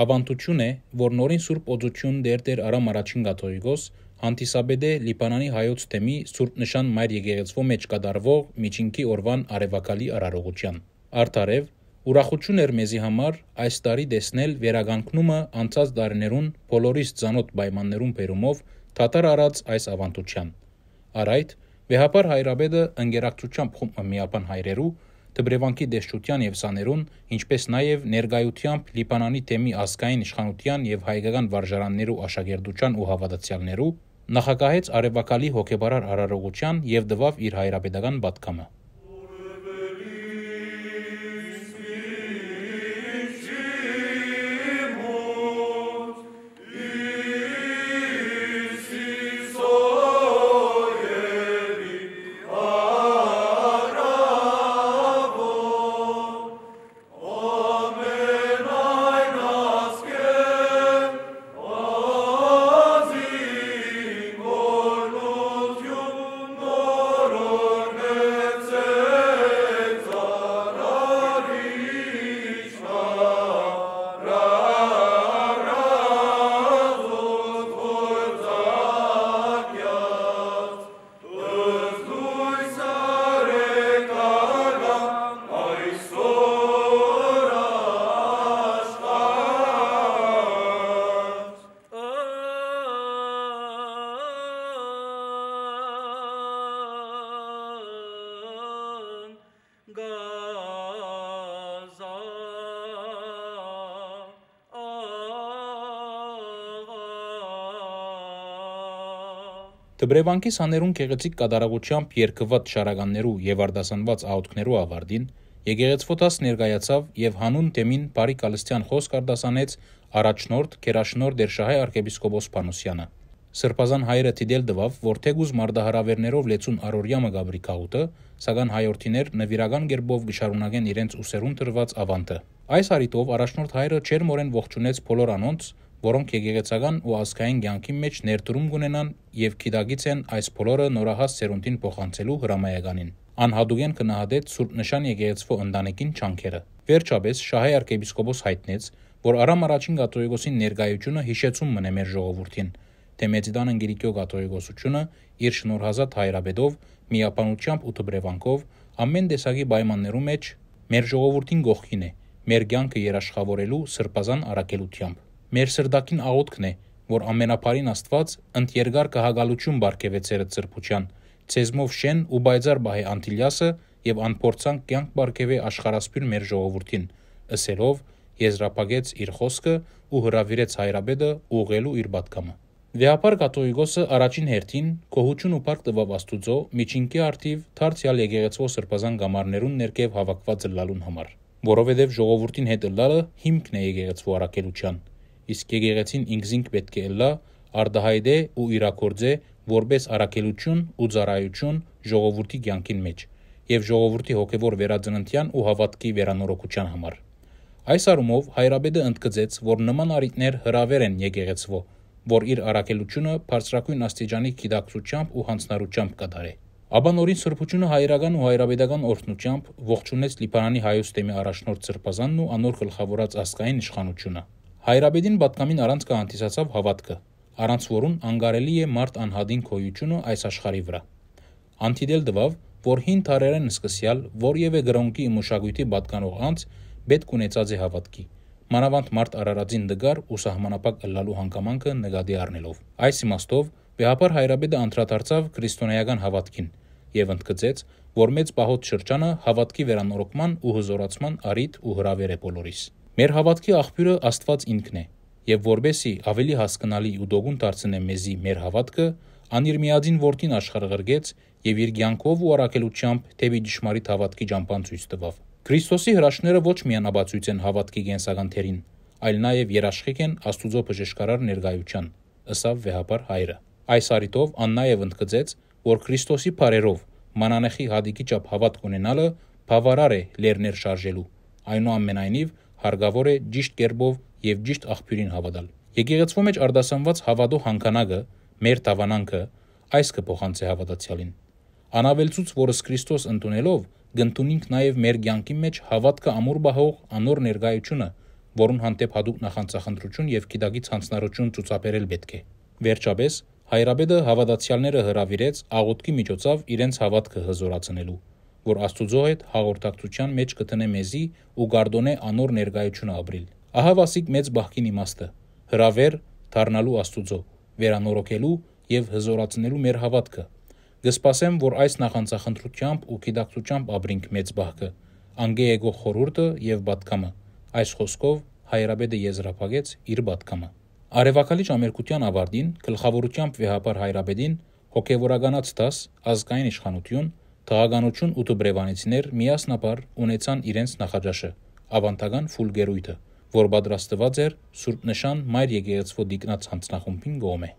Ավանդություն է, որ նորին Սուրբ Օծություն դերտեր Արամ առաջին գաթողիկոս հանդիսաբեդ է Լիբանանի հայոց թեմի Սուրբ նշան Մայր Եկեղեցվո մեջ կդարվող միջինքի օրվան արևակալի արարողության։ Արդարև ուրախություն էր մեզի համար այս տարի տեսնել վերագանքնումը անցած դարներուն բոլորիս ցանոթ պայմաններուն բերումով Թաթար արած այս ավանդության։ Արայդ վեհապար հայրաբեդը ընկերակցությամբ խումբը միապան հայրերու Դբրևանքի դեսչության եւ սաներուն, ինչպես նաեւ ներգայությամբ Լիբանանի թեմի ազգային իշխանության եւ հայկական վարժարաններու աշակերտության ու հավատացյալներու նախագահեց արևակալի հոգեբարար արարողության եւ դվավ իր հայրապետական պատկամը։ գազա Դբրեբանկի սաներուն գեղեցիկ կատարողությամբ երկված շարականներու եւ արդասանված աուտքներու ավարդին Եգեգեցվոտաս ներկայացավ եւ հանուն թեմին Բարի Կալստյան խոսք արդասանեց առաջնորդ Գերաշնոր Դերշահայ arczepiskopos Panusyan-ը։ Սրբազան հայրը թիդել տվավ, որ թեգուզ մարդահրավերներով լեցուն Արորյամը Գաբրի քաղուտը, սակայն հայորդիներ նվիրական ģերբով գշարունակեն իրենց ուսերուն տրված ավանտը։ Այս արիտով առաջնորդ հայրը չեր մորեն ողջունեց բոլոր անոնց, որոնք եկեղեցական ու ազգային ցանկի մեջ ներդրում կունենան եւ քիդագից են այս բոլորը նորահաս սերունդին փոխանցելու հրամայականին։ Անհադուգեն կնահատեց Սուրբ նշան եկեղեցվո ընտանեկին ճանկերը։ Վերջապես Շահայ arczepiskopos հայտնեց, որ Արամ առաջին կաթողիկոսին ներկայությունը հիշեցում մնե մեր ժողովրդին թե Մեծիդան ընգերիկյո գաթողիկոսությունը իր շնորհազատ հայրաբեդով, միապանությամբ ու թբրևանքով ամեն տեսակի պայմաններում մեջ մեր ժողովրդին գողքին է, մեր ցանկը երաշխավորելու սրբազան առաքելությամբ։ Մեր սրդակին աղոթքն է, որ ամենապարին Աստված ընտերգար կհագալություն բարգևեցեր ծրփության, ցեզմով շեն ու բայձար բահե Անտիլիասը եւ անփորձանք կյանք բարգևե աշխարհասփյուր մեր ժողովրդին, ըսելով եզրափակեց իր խոսքը ու հրավիրեց հայրաբեդը ուղղելու իր պատկամը։ Դեապար կաթողիկոսը առաջին հերթին կողություն ու պարկ տվավ Աստուծո միջինքի արդիվ Թարցիալ եկեղեցու սրբազան գամարներուն ներքև հավաքված լալուն համար, որովհետև ժողովրդին հետ լալը հիմքն է եկեղեցու առաքելության, իսկ եկեղեցին ինքզինք պետք է լա արդահայտե ու իրակորձե որպես առաքելություն ու ծառայություն ժողովրդի կյանքին մեջ եւ ժողովրդի հոգեվոր վերաձննդյան ու հավատքի վերանորոգության համար։ Այս առումով հայրաբեդը ընդգծեց, որ նման արիտներ հրավեր են եկեղեցվող որ իր առաքելությունը բարձրակույն աստիճանի գիտակցությամբ ու հանձնարարությամբ կդարի։ Աբանորին սրբությունը հայերական ու հայրապետական օրհնությամբ ողջունեց Լիբանանի հայոց թեմի առաջնորդ Սրբազանն ու անոր գլխավորած ազգային իշխանությունը։ Հայրապետին պատկամին առանց կհանդիսացավ հավատքը, առանց որուն անկարելի է մարդ անհատին քոյությունը այս աշխարի վրա։ Անտիդել դվավ, որ հին թարերեն սկսյալ որևէ գրոնկի մշակույթի պատկանող անձ պետք ունեցած է հավատքի մանավանդ մարտ Արարաձին դգար ու սահմանապակ ըլլալու հանգամանքը նկատի առնելով։ Այս իմաստով Վեհապար Հայրաբեդը անդրադարձավ քրիստոնեական հավատքին եւ ընդգծեց, որ մեծ պահոց շրջանը հավատքի վերանորոգման ու հզորացման առիթ ու հրավեր է բոլորիս։ Մեր հավատքի աղբյուրը Աստված ինքն է, եւ որբեսի ավելի հասկանալի ու դողուն դարձնե մեզի մեր հավատքը, անիր միածին որդին աշխարհ ղրգեց եւ իր ցանկով ու առաքելությամբ թեւի ճշմարիտ հավատքի ճամփան ցույց տվավ։ Քրիստոսի հրաշները ոչ միայն աբացույց են հավատքի գենսական թերին, այլ նաև երաշխիք են Աստուծո բժշկարար ներկայության, ըսավ վեհապար հայրը։ Այս արիտով Աննաև ընդգծեց, որ Քրիստոսի բարերով մանանեխի հադիկի ճապ հավատք ունենալը բավարար է լերներ շարժելու։ Այնուամենայնիվ հարգավոր է ճիշտ կերպով եւ ճիշտ աղբյուրին հավատալ։ Եկեղեցու մեջ արդասանված հավատո հանգանակը, մեր տավանանքը, այս կփոխանցի հավատացյալին։ Անավելցուց, որս Քրիստոս ընդունելով գտնունինք նաև մեր ցանկի մեջ հավատքը ամուր բահող անոր ներկայությունը, որուն հանդեպ հadoop նախանցախնդրություն եւ գիտագից հանցնարություն ցուցաբերել պետք է։ Վերջապես Հայրաբեդը հավատացյալները հրավիրեց աղոթքի միջոցով իրենց հավատքը հզորացնելու, որ Աստուծո հետ հաղորդակցության մեջ կտնե մեզի ու Գարդոնե անոր ներկայությունը ապրիլ։ Ահա վասիկ մեծ բախքին իմաստը՝ հրավեր դառնալու Աստուծո, վերանորոգելու եւ հզորացնելու մեր հավատքը, Գսպասեմ, որ այս նախանցախնդրությամբ ու գիտակցությամբ ապրինք մեծ բահկը, անգե եկող խորուրդը եւ բատկամը։ Այս խոսքով հայրաբեդը եզրափակեց իր բատկամը։ Արևակալիչ ամերիկյան ավարդին գլխավորությամբ վեհապար հայրաբեդին հոգևորականաց տաս ազգային իշխանություն, թղագանություն ու դբրևանիցներ միասնաբար ունեցան իրենց նախաճաշը, ավանդական ֆուլգերույթը, որ պատրաստված էր Սուրբ նշան Մայր Եկեղեցվո դիկնած հանցնախումբին գոմե։